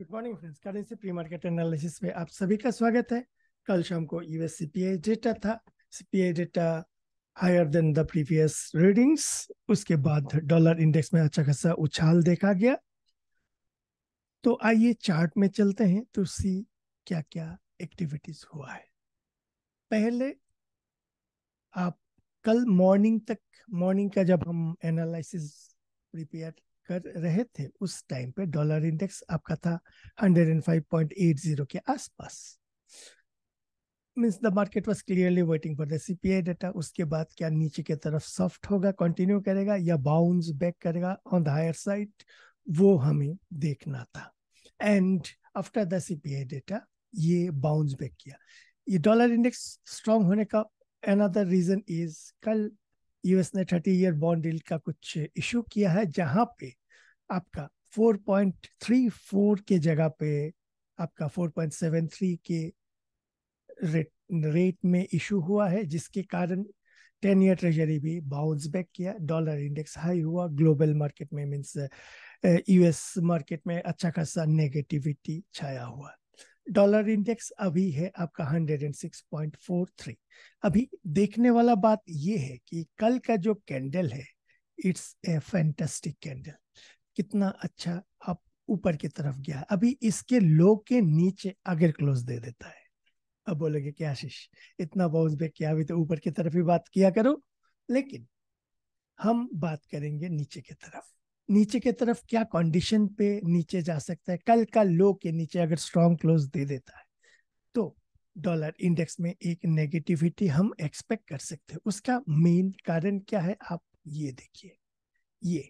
good morning friends currency pre market analysis में आप सभी का स्वागत है कल शाम को यूएस सीपीआई डेटा था CPI data higher than the previous readings उसके बाद डॉलर इंडेक्स में अच्छा खासा उछाल देखा गया तो आइए चार्ट में चलते हैं तो सी क्या क्या एक्टिविटीज हुआ है पहले आप कल मॉर्निंग तक मॉर्निंग का जब हम एनालिसिस प्रिपेयर कर रहे थे उस टाइम पे डॉलर इंडेक्स आपका था 105.80 के आसपास means the market was clearly waiting for the CPI data उसके बाद क्या नीचे की तरफ सॉफ्ट होगा कंटिन्यू करेगा या बाउंस बैक करेगा ऑन द हायर साइड वो हमें देखना था and after the CPI data ये बाउंस बैक किया ये डॉलर इंडेक्स स्ट्रांग होने का अनदर रीजन इज कल यूएस ने थर्टी ईयर बॉन्ड डील का कुछ इशू किया है जहां पे आपका 4.34 के जगह पे आपका 4.73 के रेट रेट में इशू हुआ है जिसके कारण टेन ईयर ट्रेजरी भी बाउंस बैक किया डॉलर इंडेक्स हाई हुआ ग्लोबल मार्केट में मीन्स यूएस मार्केट में अच्छा खासा नेगेटिविटी छाया हुआ डॉलर इंडेक्स अभी है आपका 106.43 अभी देखने वाला बात यह है कि कल का जो कैंडल है इट्स ए फैंटेस्टिक कैंडल कितना अच्छा आप ऊपर की तरफ गया अभी इसके लो के नीचे अगर क्लोज दे देता है अब बोलोगे क्या आशीष इतना बाउंस बैक किया अभी तो ऊपर की तरफ ही बात किया करो लेकिन हम बात करेंगे नीचे की तरफ नीचे की तरफ क्या कंडीशन पे नीचे जा सकता है कल का लो के नीचे अगर स्ट्रॉन्ग क्लोज दे देता है तो डॉलर इंडेक्स में एक नेगेटिविटी हम एक्सपेक्ट कर सकते हैं उसका मेन कारण क्या है आप ये देखिए ये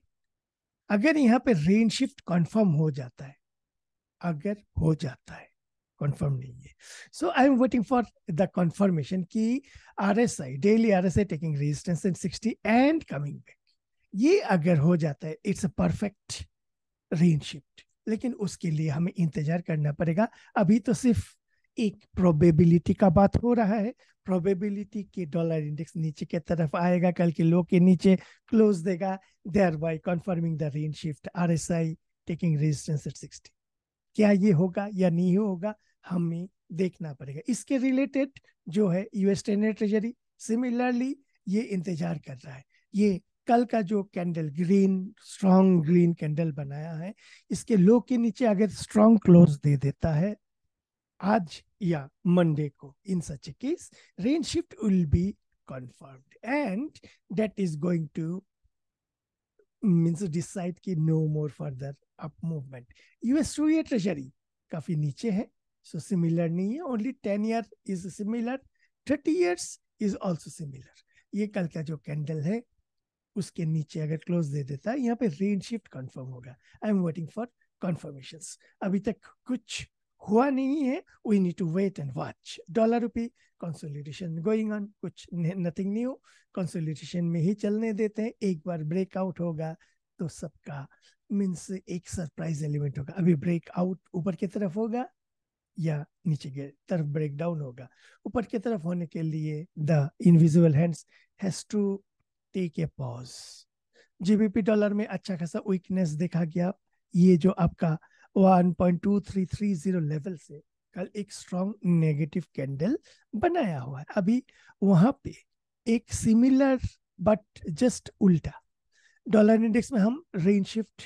अगर यहाँ पे रेन शिफ्ट कन्फर्म हो जाता है अगर हो जाता है कंफर्म नहीं है so I am waiting for the confirmation कि R S I daily R S I taking resistance in sixty and coming back ये अगर हो जाता है it's a perfect rain shift लेकिन उसके लिए हमें इंतजार करना पड़ेगा अभी तो सिर्फ एक प्रोबेबिलिटी का बात हो रहा है प्रोबेबिलिटी कि डॉलर इंडेक्स नीचे के तरफ आएगा कल के लो के नीचे क्लोज देगा thereby confirming the rain shift R S I taking resistance at sixty क्या ये होगा या नहीं होगा हमें देखना पड़ेगा इसके रिलेटेड जो है यूएस टेन ट्रेजरी सिमिलरली ये इंतजार कर रहा है ये कल का जो candle green strong green candle बनाया है इसके लो के नीचे अगर स्ट्रॉन्ग क्लोज दे देता है आज या मंडे को in such a case rain shift will be confirmed and that is going to means decide कि no more further up movement US two year treasury काफी नीचे है सो सिमिलर नहीं है only ten year is similar thirty years is also similar ये कल का जो कैंडल है उसके नीचे अगर क्लोज दे देता है यहाँ पे रेन शिफ्ट कंफर्म होगा I am waiting for confirmations अभी तक कुछ हुआ नहीं है we need to wait and watch dollar rupee consolidation going on कुछ नथिंग न्यू कंसोलिडेशन में ही चलने देते हैं एक बार ब्रेकआउट होगा तो सबका मीन्स एक सरप्राइज एलिमेंट होगा अभी ब्रेकआउट ऊपर की तरफ होगा या नीचे के तरफ ब्रेक डाउन होगा ऊपर की तरफ होने के लिए the invisible hands has to take a pause GBP dollar में अच्छा खासा वीकनेस देखा गया ये जो आपका 1.2330 लेवल से कल एक स्ट्रॉन्ग नेगेटिव कैंडल बनाया हुआ है अभी वहां पे एक सिमिलर बट जस्ट उल्टा डॉलर इंडेक्स में हम rain shift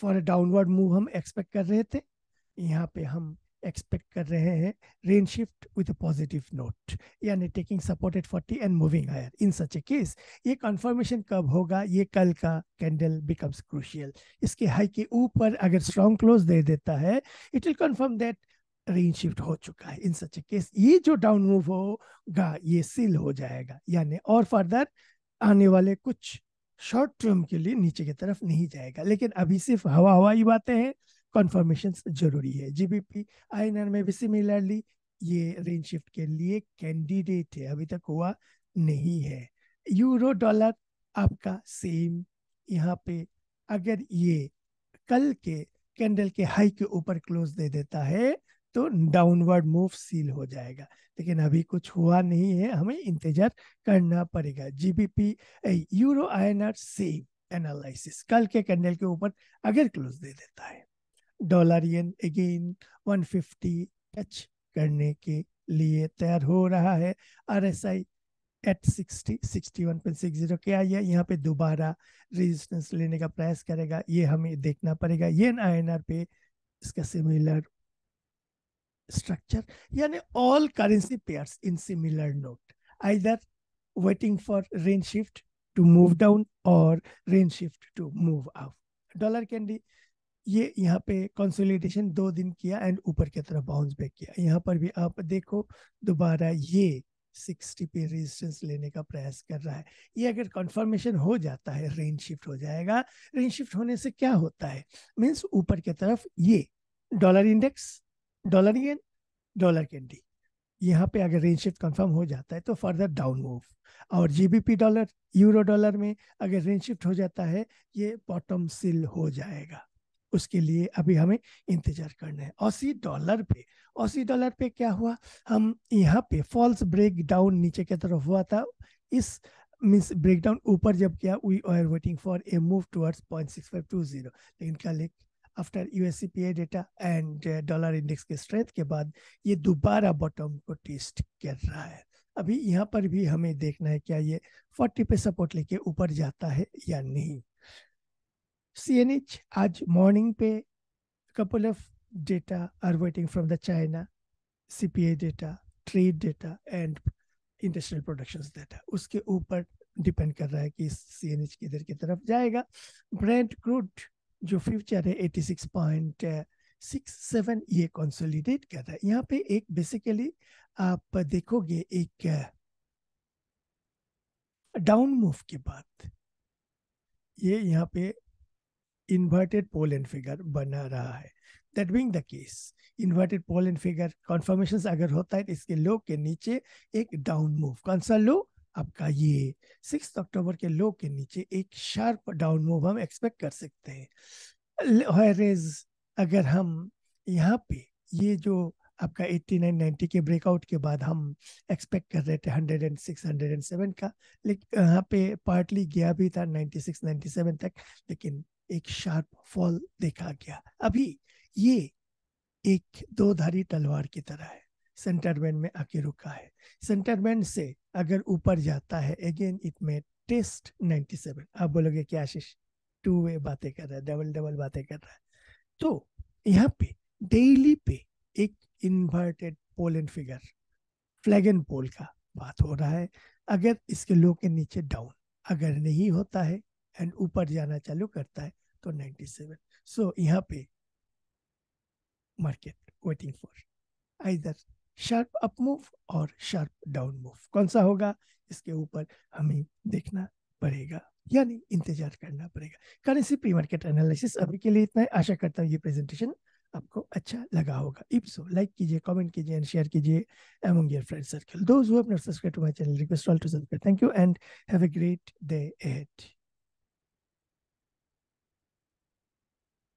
for a downward move हम एक्सपेक्ट कर रहे थे यहाँ पे हम एक्सपेक्ट कर रहे हैं rain shift with positive note यानी taking support at forty and moving higher in such a case ये कन्फर्मेशन कब होगा ये कल का कैंडल बिकम्स क्रूशियल इसके हाई के ऊपर अगर स्ट्रॉन्ग क्लोज दे देता है it will confirm that rain shift हो चुका है इन सच ए केस ये जो डाउन मूव होगा ये सील हो जाएगा यानी और फर्दर आने वाले कुछ शॉर्ट टर्म के लिए नीचे की तरफ नहीं जाएगा लेकिन अभी सिर्फ हवा हवा ही बातें हैं कन्फर्मेशन जरूरी है जीबीपी आई एन में भी सिमिलरली ये रेंज शिफ्ट के लिए कैंडिडेट है अभी तक हुआ नहीं है यूरो डॉलर आपका सेम यहाँ पे अगर ये कल के कैंडल के हाई के ऊपर क्लोज दे देता है तो डाउनवर्ड मूव सील हो जाएगा लेकिन अभी कुछ हुआ नहीं है हमें इंतजार करना पड़ेगा GBP euro are same analysis कल के कैंडल के ऊपर अगर क्लोज दे देता है डॉलर येन अगेन 150 टच करने के लिए तैयार हो रहा है R S I at sixty sixty one point क्या यह यहाँ पे दोबारा रेजिस्टेंस लेने का प्रयास करेगा ये हमें देखना पड़ेगा ये आई एन पे इसका सिमिलर स्ट्रक्चर यानी all currency pairs in similar note either waiting for rain shift to move down और rain shift to move up dollar candy ये यहाँ पे कंसोलिडेशन दो दिन किया एंड ऊपर की तरफ बाउंस बैक किया यहाँ पर भी आप देखो दोबारा ये 60 पे रेजिस्टेंस लेने का प्रयास कर रहा है ये अगर कंफर्मेशन हो जाता है रेन शिफ्ट हो जाएगा रेन शिफ्ट होने से क्या होता है मीन्स ऊपर की तरफ ये dollar index dollar yen dollar candy यहाँ पे अगर रेंज शिफ्ट कंफर्म हो जाता है तो फर्दर डाउन मूव और जीबीपी डॉलर यूरो डॉलर में अगर रेंज शिफ्ट हो जाता है ये बॉटम सिल हो जाएगा उसके लिए अभी हमें इंतजार करना है अस्सी डॉलर पे अस्सी डॉलर पे क्या हुआ हम यहाँ पे फॉल्स ब्रेक डाउन नीचे की तरफ हुआ था इस मीन्स ब्रेकडाउन ऊपर जब किया we are waiting for a move towards point six five two zero लेकिन कल एक after U S C P I data and dollar index के स्ट्रेंथ के बाद ये दोबारा बॉटम को टेस्ट कर रहा है अभी यहाँ पर भी हमें देखना है क्या ये फोर्टी पे सपोर्ट लेके ऊपर जाता है या नहीं CNH आज मॉर्निंग पे couple of data are waiting from the China CPA data trade data and industrial production data उसके ऊपर डिपेंड कर रहा है कि सी एन एच किधर की तरफ जाएगा ब्रांड क्रूड जो फ्यूचर है eighty six point six seven ये कंसोलिडेट कर रहा है यहाँ पे एक बेसिकली आप देखोगे एक डाउन uh, मूव के बाद ये यहाँ पे inverted pole and figure बना रहा है that being the case inverted pole and figure confirmation अगर होता है तो इसके लो के नीचे एक डाउन मूव कौन सा लो आपका ये सिक्स अक्टूबर के लो के नीचे एक शार्प डाउन मूव हम एक्सपेक्ट कर सकते हैं अगर हम यहाँ पे ये जो आपका 89 90 के ब्रेकआउट के बाद हम एक्सपेक्ट कर रहे थे 106 107 का लेकिन यहाँ पे पार्टली गया भी था 96 97 तक लेकिन एक शार्प फॉल देखा गया अभी ये एक दो धारी तलवार की तरह है सेंटर बैंड में आके रुका है सेंटर बैंड से अगर ऊपर जाता है अगेन इट मे टेस्ट 97 आप बोलोगे क्या आशीष टू वे बातें कर रहा है डबल डबल बातें कर रहा है तो यहाँ पे डेली पे एक inverted pole and figure flag and pole का बात हो रहा है अगर इसके लो के नीचे डाउन अगर नहीं होता है एंड ऊपर जाना चालू करता है तो 97 सो so, यहाँ पे market waiting for either sharp up move और शार्प डाउन मूव कौन सा होगा इसके ऊपर हमें देखना पड़ेगा यानी इंतजार करना पड़ेगा करेंसी प्री मार्केट एनालिसिस अभी के लिए इतना है आशा करता हूँ ये प्रेजेंटेशन आपको अच्छा लगा होगा इफ सो लाइक कीजिए कमेंट कीजिए एंड शेयर कीजिए अमंग योर फ्रेंड सर्कल दोस्त who have not subscribe to my channel request all to subscribe thank you and have a great day ahead